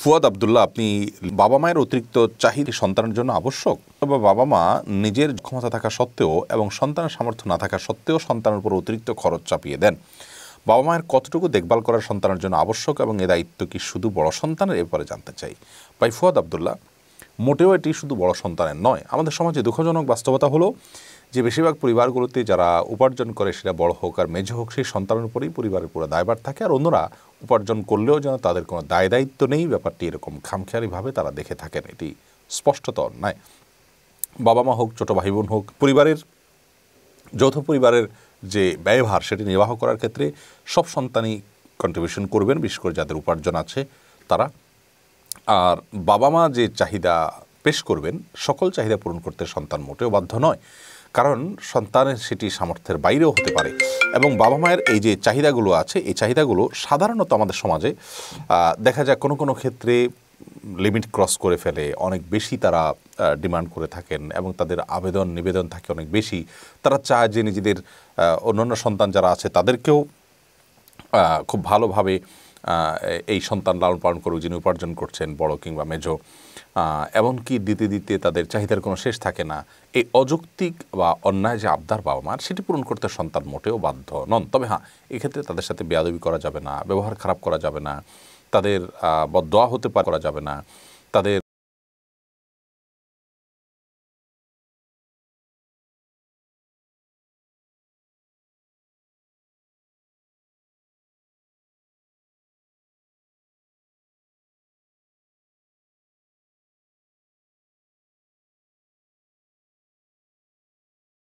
ফুয়াদ আবদুল্লাহ আপনি বাবা মায়ের অতিরিক্ত চাহিদা সন্তানের জন্য আবশ্যক তবে বাবা মা নিজের ক্ষমতা থাকা সত্ত্বেও এবং সন্তানের সামর্থ্য না থাকা সত্ত্বেও সন্তানের উপর অতিরিক্ত খরচ চাপিয়ে দেন বাবা মায়ের কতটুকু দেখভাল করার সন্তানের জন্য আবশ্যক এবং এ দায়িত্ব কি শুধু বড় সন্তানের ব্যাপারে জানতে চাই ভাই ফুয়াদ আবদুল্লাহ মোটেও এটি শুধু বড় সন্তানের নয় আমাদের সমাজে দুঃখজনক বাস্তবতা হলো যে বেশিরভাগ পরিবারগুলোতে যারা উপার্জন করে সেটা বড় হোক আর মেঝে হোক সেই সন্তানের উপরেই পরিবারের পুরো দায়ভার থাকে আর অন্যরা উপার্জন করলেও যেন তাদের কোনো দায় দায়িত্ব নেই ব্যাপারটি এরকম খামখেয়ালিভাবে তারা দেখে থাকেন এটি স্পষ্টত অন্যায় বাবা মা হোক ছোটো ভাই বোন হোক পরিবারের যৌথ পরিবারের যে ব্যয়ভার সেটি নির্বাহ করার ক্ষেত্রে সব সন্তানই কন্ট্রিবিউশন করবেন বিশেষ করে যাদের উপার্জন আছে তারা আর বাবা মা যে চাহিদা পেশ করবেন সকল চাহিদা পূরণ করতে সন্তান মোটেও বাধ্য নয় কারণ সন্তানের সেটি সামর্থ্যের বাইরেও হতে পারে এবং বাবা মায়ের এই যে চাহিদাগুলো আছে এই চাহিদাগুলো সাধারণত আমাদের সমাজে দেখা যায় কোনো কোনো ক্ষেত্রে লিমিট ক্রস করে ফেলে অনেক বেশি তারা ডিমান্ড করে থাকেন এবং তাদের আবেদন নিবেদন থাকে অনেক বেশি তারা চায় যে নিজেদের অন্যান্য সন্তান যারা আছে তাদেরকেও খুব ভালোভাবে এই সন্তান লালন পালন করুক যিনি উপার্জন করছেন বড় কিংবা মেজো এমনকি দিতে দিতে তাদের চাহিদার কোনো শেষ থাকে না এই অযৌক্তিক বা অন্যায় যে আবদার বাবা মার সেটি পূরণ করতে সন্তান মোটেও বাধ্য নন তবে হ্যাঁ এক্ষেত্রে তাদের সাথে বেয়াদবি করা যাবে না ব্যবহার খারাপ করা যাবে না তাদের বদয়া হতে পারা যাবে না তাদের